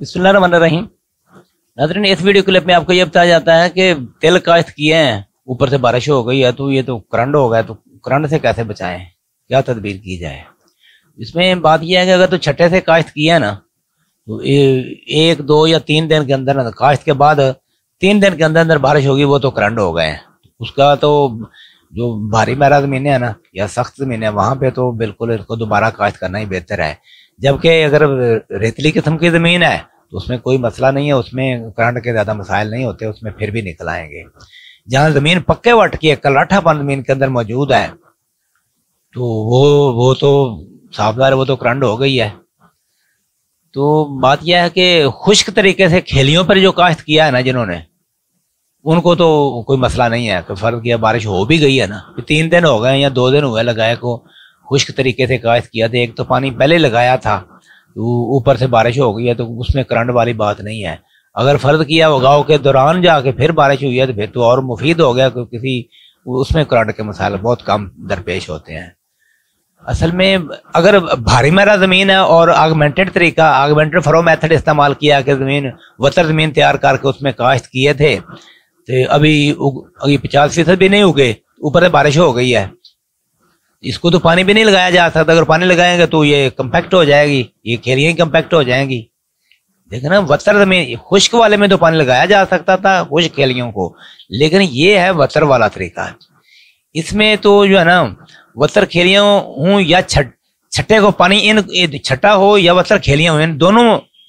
बिस्मिल्लाहिर्रहमानिर्रहीम नाजरीन इस वीडियो क्लिप में आपको ये बताया जाता है कि तिल काश्त किए हैं ऊपर से बारिश हो गई है तो ये तो करंट हो गया तो करंट से कैसे बचाएं क्या तदबीर की जाए इसमें बात यह है कि अगर तो छठे से काश्त किया है ना तो ए, एक दो या तीन दिन के अंदर काश्त के बाद तीन दिन के अंदर अंदर बारिश होगी वो तो करंट हो गए उसका तो जो भारी हाँ। मैरा जमीन हैं ना या सख्त ज़मीन है वहां पे तो बिल्कुल इसको दोबारा काश्त करना ही बेहतर है जबकि अगर रेतली किस्म की ज़मीन है तो उसमें कोई मसला नहीं है उसमें करंट के ज़्यादा मसाइल नहीं होते उसमें फिर भी निकल आएंगे जहाँ ज़मीन पक्के वट की है कलाठापन ज़मीन के अंदर मौजूद है तो वो वो तो साफदार वो तो करंट हो गई है तो बात यह है कि खुश्क तरीके से खेलियों पर जो काश्त किया है ना जिन्होंने उनको तो कोई मसला नहीं है कि फ़र्ज किया बारिश हो भी गई है ना कि तीन दिन हो गए या दो दिन हुए लगाए को खुश्क तरीके से काश किया था तो एक तो पानी पहले लगाया था तो ऊपर से बारिश हो गई है तो उसमें करंट वाली बात नहीं है अगर फ़र्ज किया उगाव के दौरान जाके फिर बारिश हुई है तो फिर तो और मुफीद हो गया कि किसी उसमें करंट के मसाले बहुत कम दरपेश होते हैं असल में अगर भारी मेरा ज़मीन है और आगमेंटेड तरीका आगमेंटेड फ्रो मेथड इस्तेमाल किया कि ज़मीन वतर ज़मीन तैयार करके उसमें काश्त किए थे तो अभी अभी पचास फीसद भी नहीं उगे ऊपर से बारिश हो गई है इसको तो पानी भी नहीं लगाया जा सकता अगर पानी लगाएंगे तो ये कम्पैक्ट हो जाएगी ये खेरियाँ कम्पैक्ट हो जाएंगी लेकिन वतर में खुश्क वाले में तो पानी लगाया जा सकता था खुश खेलियों को लेकिन ये है वतर वाला तरीका इसमें तो जो है ना वतर खेलियाँ हूँ या छठ छठे को पानी इन छठा हो या वतर खेलियाँ हो इन दोनों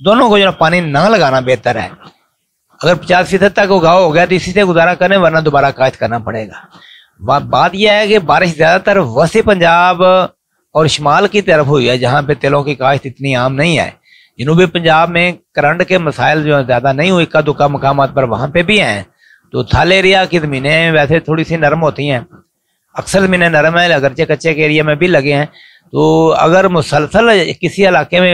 दोनों को जो है पानी ना लगाना बेहतर है अगर पचास फीसद तक उगाव हो गया तो इसी से गुजारा करें वरना दोबारा काश्त करना पड़ेगा बा, बात यह है कि बारिश ज़्यादातर वसे पंजाब और शमाल की तरफ हुई है जहां पे तेलों की काश्त इतनी आम नहीं है जनूबी पंजाब में करंट के मसाइल जो ज़्यादा नहीं हुए इक्का दुक्का मकाम पर वहां पे भी हैं तो थल एरिया की जमीने वैसे थोड़ी सी नरम होती हैं अक्सर जमीने नरम है अगरचे कच्चे के एरिया में भी लगे हैं तो अगर मुसलसल किसी इलाके में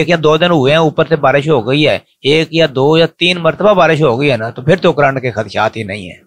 एक या दो दिन हुए हैं ऊपर से बारिश हो गई है एक या दो या तीन मरतबा बारिश हो गई है ना तो फिर तो करंट के खदशात ही नहीं है